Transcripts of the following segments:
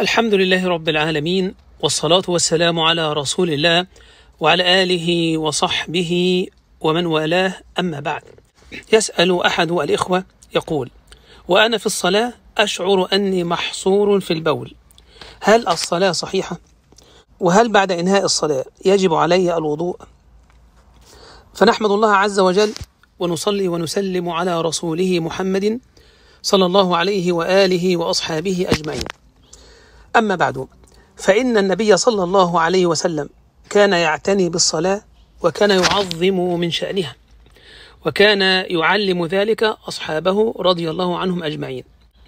الحمد لله رب العالمين والصلاة والسلام على رسول الله وعلى آله وصحبه ومن والاه أما بعد يسأل أحد الإخوة يقول وأنا في الصلاة أشعر أني محصور في البول هل الصلاة صحيحة؟ وهل بعد إنهاء الصلاة يجب علي الوضوء؟ فنحمد الله عز وجل ونصلي ونسلم على رسوله محمد صلى الله عليه وآله وأصحابه أجمعين أما بعد فإن النبي صلى الله عليه وسلم كان يعتني بالصلاة وكان يعظم من شأنها وكان يعلم ذلك أصحابه رضي الله عنهم أجمعين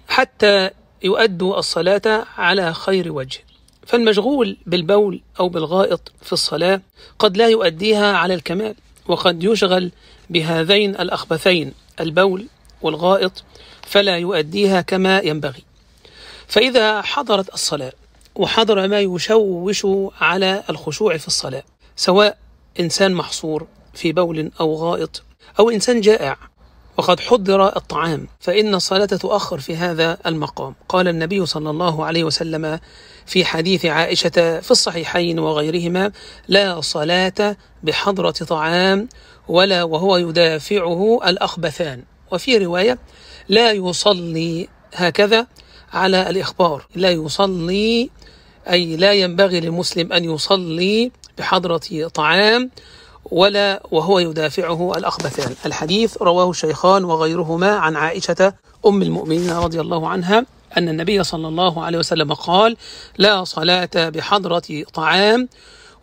حتى يؤدوا الصلاة على خير وجه فالمشغول بالبول أو بالغائط في الصلاة قد لا يؤديها على الكمال وقد يشغل بهذين الأخبثين البول والغائط فلا يؤديها كما ينبغي فإذا حضرت الصلاة وحضر ما يشوش على الخشوع في الصلاة سواء إنسان محصور في بول أو غائط أو إنسان جائع وقد حضر الطعام فإن الصلاة تؤخر في هذا المقام قال النبي صلى الله عليه وسلم في حديث عائشة في الصحيحين وغيرهما لا صلاة بحضرة طعام ولا وهو يدافعه الأخبثان وفي رواية لا يصلي هكذا على الإخبار لا يصلي أي لا ينبغي للمسلم أن يصلي بحضرة طعام ولا وهو يدافعه الأخبثان الحديث رواه الشيخان وغيرهما عن عائشة أم المؤمنين رضي الله عنها أن النبي صلى الله عليه وسلم قال لا صلاة بحضرة طعام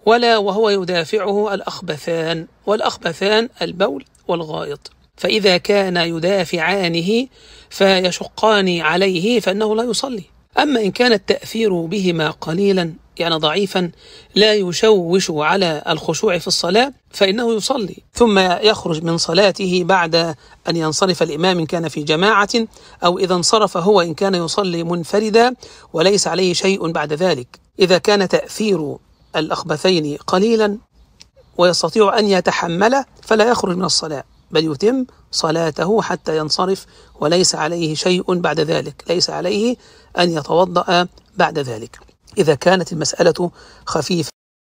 ولا وهو يدافعه الأخبثان والأخبثان البول والغائط فإذا كان يدافعانه فيشقان عليه فإنه لا يصلي أما إن كان التأثير بهما قليلا يعني ضعيفا لا يشوش على الخشوع في الصلاة فإنه يصلي ثم يخرج من صلاته بعد أن ينصرف الإمام إن كان في جماعة أو إذا انصرف هو إن كان يصلي منفردا وليس عليه شيء بعد ذلك إذا كان تأثير الأخبثين قليلا ويستطيع أن يتحمله فلا يخرج من الصلاة بل يتم صلاته حتى ينصرف وليس عليه شيء بعد ذلك ليس عليه أن يتوضأ بعد ذلك إذا كانت المسألة خفيفة